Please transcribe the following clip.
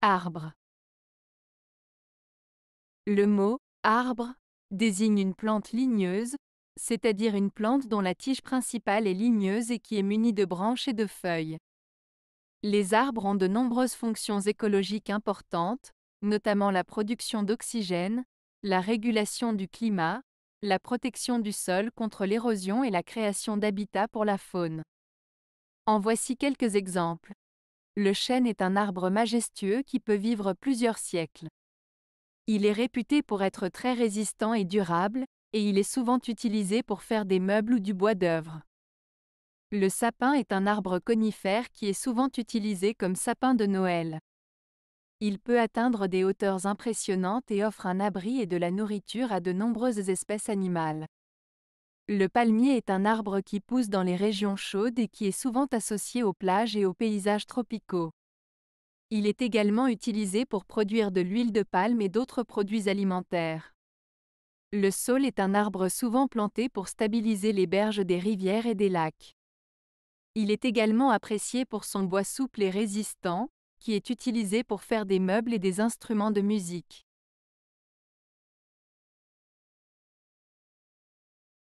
Arbre. Le mot arbre désigne une plante ligneuse, c'est-à-dire une plante dont la tige principale est ligneuse et qui est munie de branches et de feuilles. Les arbres ont de nombreuses fonctions écologiques importantes, notamment la production d'oxygène, la régulation du climat, la protection du sol contre l'érosion et la création d'habitats pour la faune. En voici quelques exemples. Le chêne est un arbre majestueux qui peut vivre plusieurs siècles. Il est réputé pour être très résistant et durable, et il est souvent utilisé pour faire des meubles ou du bois d'œuvre. Le sapin est un arbre conifère qui est souvent utilisé comme sapin de Noël. Il peut atteindre des hauteurs impressionnantes et offre un abri et de la nourriture à de nombreuses espèces animales. Le palmier est un arbre qui pousse dans les régions chaudes et qui est souvent associé aux plages et aux paysages tropicaux. Il est également utilisé pour produire de l'huile de palme et d'autres produits alimentaires. Le saule est un arbre souvent planté pour stabiliser les berges des rivières et des lacs. Il est également apprécié pour son bois souple et résistant, qui est utilisé pour faire des meubles et des instruments de musique.